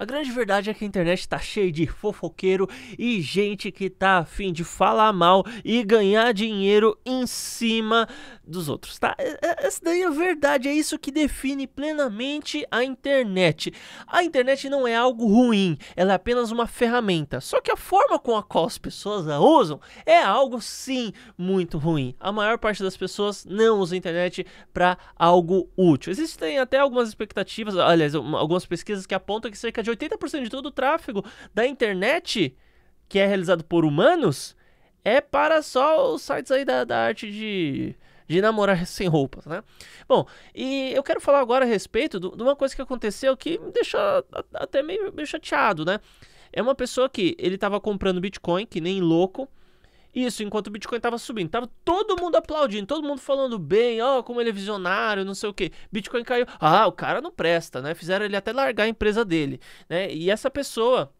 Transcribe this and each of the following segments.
A grande verdade é que a internet tá cheia de fofoqueiro e gente que tá afim de falar mal e ganhar dinheiro em cima dos outros, tá? Essa daí é a verdade, é isso que define plenamente a internet. A internet não é algo ruim, ela é apenas uma ferramenta. Só que a forma com a qual as pessoas a usam é algo sim muito ruim. A maior parte das pessoas não usa a internet para algo útil. Existem até algumas expectativas, aliás, algumas pesquisas que apontam que cerca de 80% de todo o tráfego da internet que é realizado por humanos é para só os sites aí da, da arte de, de namorar sem roupas, né? Bom, e eu quero falar agora a respeito do, de uma coisa que aconteceu que me deixou até meio, meio chateado, né? É uma pessoa que ele estava comprando Bitcoin, que nem louco, isso, enquanto o Bitcoin estava subindo. Tava todo mundo aplaudindo, todo mundo falando bem, ó, oh, como ele é visionário, não sei o que. Bitcoin caiu. Ah, o cara não presta, né? Fizeram ele até largar a empresa dele, né? E essa pessoa,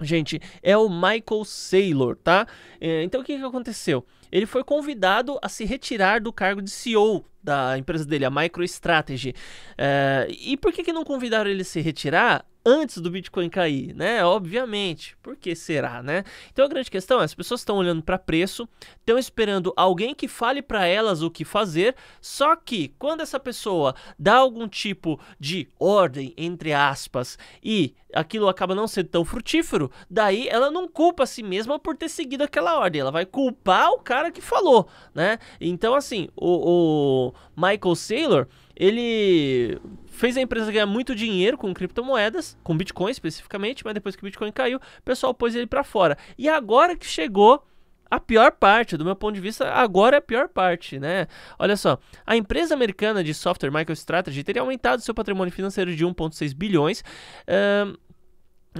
gente, é o Michael Saylor, tá? É, então o que, que aconteceu? Ele foi convidado a se retirar do cargo de CEO da empresa dele, a MicroStrategy. É, e por que, que não convidaram ele a se retirar? antes do Bitcoin cair, né? Obviamente. Por que será, né? Então a grande questão é, as pessoas estão olhando para preço, estão esperando alguém que fale para elas o que fazer, só que quando essa pessoa dá algum tipo de ordem entre aspas e aquilo acaba não sendo tão frutífero, daí ela não culpa a si mesma por ter seguido aquela ordem, ela vai culpar o cara que falou, né? Então assim, o, o Michael Saylor ele fez a empresa ganhar muito dinheiro com criptomoedas, com Bitcoin especificamente, mas depois que o Bitcoin caiu, o pessoal pôs ele para fora. E agora que chegou a pior parte, do meu ponto de vista, agora é a pior parte, né? Olha só, a empresa americana de software MicroStrategy teria aumentado seu patrimônio financeiro de 1,6 bilhões. Uh,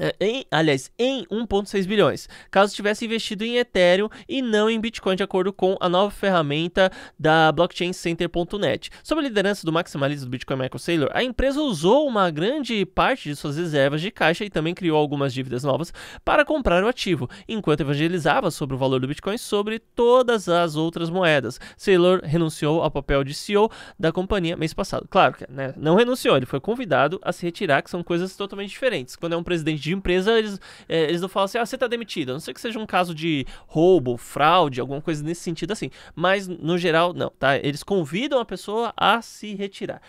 é, em, aliás, em 1,6 bilhões, caso tivesse investido em Ethereum e não em Bitcoin, de acordo com a nova ferramenta da blockchaincenter.net. Sob a liderança do maximalista do Bitcoin Michael Saylor, a empresa usou uma grande parte de suas reservas de caixa e também criou algumas dívidas novas para comprar o ativo, enquanto evangelizava sobre o valor do Bitcoin sobre todas as outras moedas. Saylor renunciou ao papel de CEO da companhia mês passado. Claro que né, não renunciou, ele foi convidado a se retirar, que são coisas totalmente diferentes. Quando é um presidente de empresa, eles, é, eles não falam assim, ah, você tá demitido. A não sei que seja um caso de roubo, fraude, alguma coisa nesse sentido assim. Mas, no geral, não, tá? Eles convidam a pessoa a se retirar.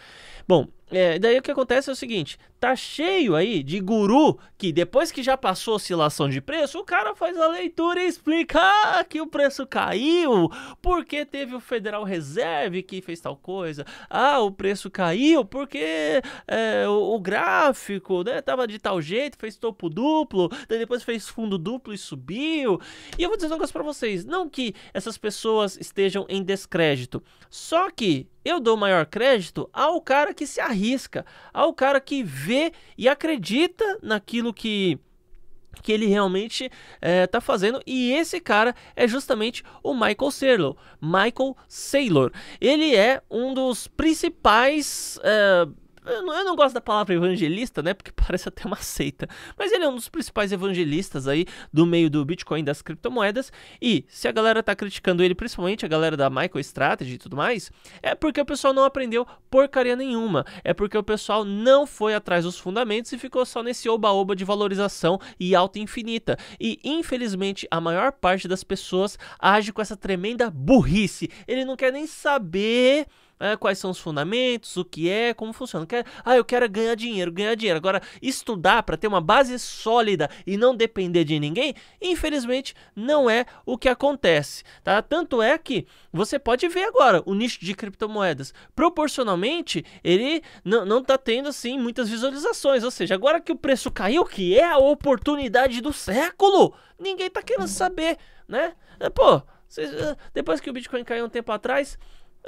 Bom, é, daí o que acontece é o seguinte: tá cheio aí de guru que depois que já passou oscilação de preço, o cara faz a leitura e explica ah, que o preço caiu, porque teve o Federal Reserve que fez tal coisa, ah, o preço caiu porque é, o, o, gráfico né, tava de tal jeito, fez topo duplo, depois fez fundo duplo e subiu. E eu vou dizer uma coisa pra vocês: não que essas pessoas estejam em descrédito, só que eu dou maior crédito ao cara que se arrisca, ao cara que vê e acredita naquilo que que ele realmente está é, tá fazendo e esse cara é justamente o Michael Saylor. Michael Saylor. Ele é um dos principais é, eu não gosto da palavra evangelista, né? Porque parece até uma seita. Mas ele é um dos principais evangelistas aí do meio do Bitcoin, das criptomoedas. E se a galera tá criticando ele, principalmente a galera da MicroStrategy e tudo mais, é porque o pessoal não aprendeu porcaria nenhuma. É porque o pessoal não foi atrás dos fundamentos e ficou só nesse oba-oba de valorização e alta infinita. E infelizmente a maior parte das pessoas age com essa tremenda burrice. Ele não quer nem saber é, quais são os fundamentos, o que é, como funciona. Quer, ah, eu quero é ganhar dinheiro, ganhar dinheiro. Agora, estudar para ter uma base sólida e não depender de ninguém, infelizmente, não é o que acontece. Tá? Tanto é que você pode ver agora o nicho de criptomoedas. Proporcionalmente, ele não está tendo assim muitas visualizações. Ou seja, agora que o preço caiu, que é a oportunidade do século, ninguém está querendo saber, né? É, pô, ah, depois que o Bitcoin caiu um tempo atrás,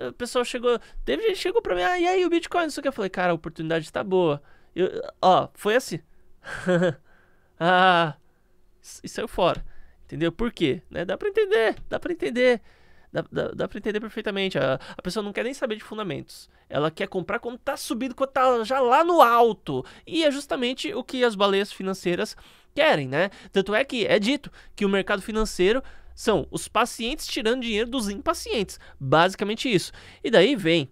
o pessoal chegou. Teve gente que chegou pra mim, ah, e aí o Bitcoin? isso que. Eu falei, cara, a oportunidade tá boa. Eu, ó, foi assim. ah, isso saiu fora. Entendeu? Por quê? Né? Dá pra entender, dá pra entender. Dá, dá, dá pra entender perfeitamente. A, a, pessoa não quer nem saber de fundamentos. Ela quer comprar quando tá subindo, quando tá já lá no alto. E é justamente o que as baleias financeiras querem, né? Tanto é que é dito que o mercado financeiro são os pacientes tirando dinheiro dos impacientes. Basicamente isso. E daí vem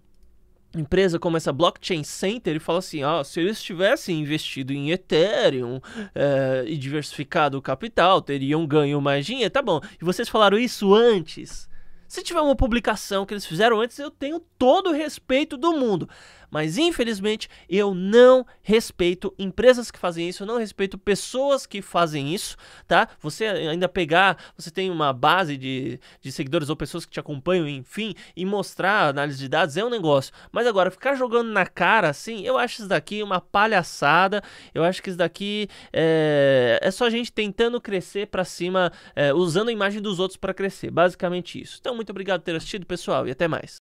empresa como essa Blockchain Center e fala assim, ó, ah, se eles tivessem investido em Ethereum é, e diversificado o capital, teriam ganho mais dinheiro, tá bom. E vocês falaram isso antes. Se tiver uma publicação que eles fizeram antes, eu tenho todo o respeito do mundo. Mas infelizmente eu não respeito empresas que fazem isso, eu não respeito pessoas que fazem isso, tá? Você ainda pegar, você tem uma base de, de seguidores ou pessoas que te acompanham, enfim, e mostrar análise de dados é um negócio. Mas agora, ficar jogando na cara assim, eu acho isso daqui uma palhaçada. Eu acho que isso daqui é, é só a gente tentando crescer para cima, é, usando a imagem dos outros para crescer. Basicamente isso. Então, muito obrigado por ter assistido, pessoal, e até mais.